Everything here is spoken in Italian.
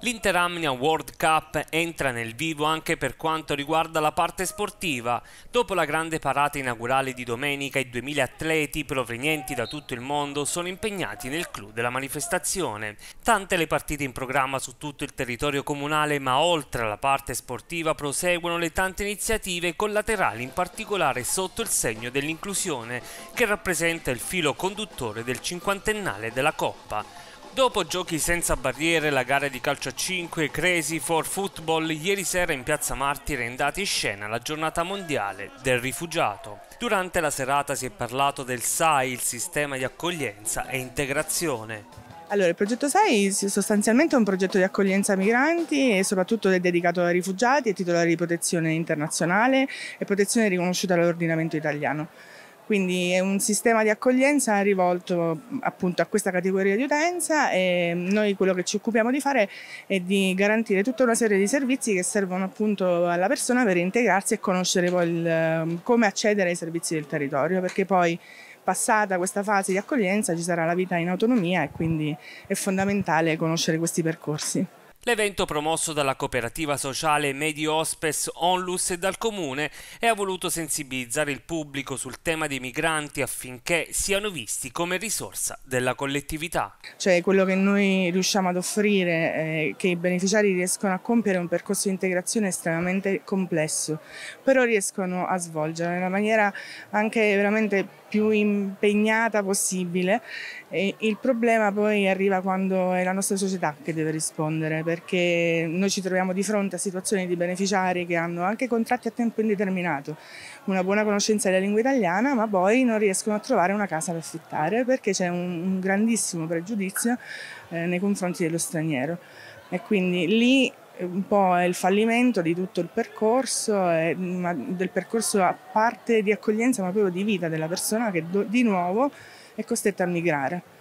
L'Interamnia World Cup entra nel vivo anche per quanto riguarda la parte sportiva. Dopo la grande parata inaugurale di domenica, i 2000 atleti provenienti da tutto il mondo sono impegnati nel clou della manifestazione. Tante le partite in programma su tutto il territorio comunale, ma oltre alla parte sportiva proseguono le tante iniziative collaterali, in particolare sotto il segno dell'inclusione, che rappresenta il filo conduttore del cinquantennale della Coppa. Dopo giochi senza barriere, la gara di calcio a 5 Crazy for Football ieri sera in Piazza Martire è andata in scena la giornata mondiale del rifugiato. Durante la serata si è parlato del SAI, il sistema di accoglienza e integrazione. Allora, il progetto SAI sostanzialmente è un progetto di accoglienza a migranti e soprattutto è dedicato ai rifugiati e titolari di protezione internazionale e protezione riconosciuta dall'ordinamento italiano. Quindi è un sistema di accoglienza rivolto appunto a questa categoria di utenza e noi quello che ci occupiamo di fare è di garantire tutta una serie di servizi che servono appunto alla persona per integrarsi e conoscere poi il, come accedere ai servizi del territorio perché poi passata questa fase di accoglienza ci sarà la vita in autonomia e quindi è fondamentale conoscere questi percorsi. L'evento promosso dalla cooperativa sociale Medi Hospes Onlus e dal comune e ha voluto sensibilizzare il pubblico sul tema dei migranti affinché siano visti come risorsa della collettività. Cioè quello che noi riusciamo ad offrire, è che i beneficiari riescono a compiere un percorso di integrazione estremamente complesso, però riescono a svolgerlo in una maniera anche veramente più impegnata possibile. E il problema poi arriva quando è la nostra società che deve rispondere perché noi ci troviamo di fronte a situazioni di beneficiari che hanno anche contratti a tempo indeterminato, una buona conoscenza della lingua italiana, ma poi non riescono a trovare una casa da affittare perché c'è un, un, grandissimo pregiudizio eh, nei confronti dello straniero. E quindi lì eh, un po' è il fallimento di tutto il percorso, eh, del percorso a parte di accoglienza, ma proprio di vita della persona che do, di nuovo è costretta a migrare.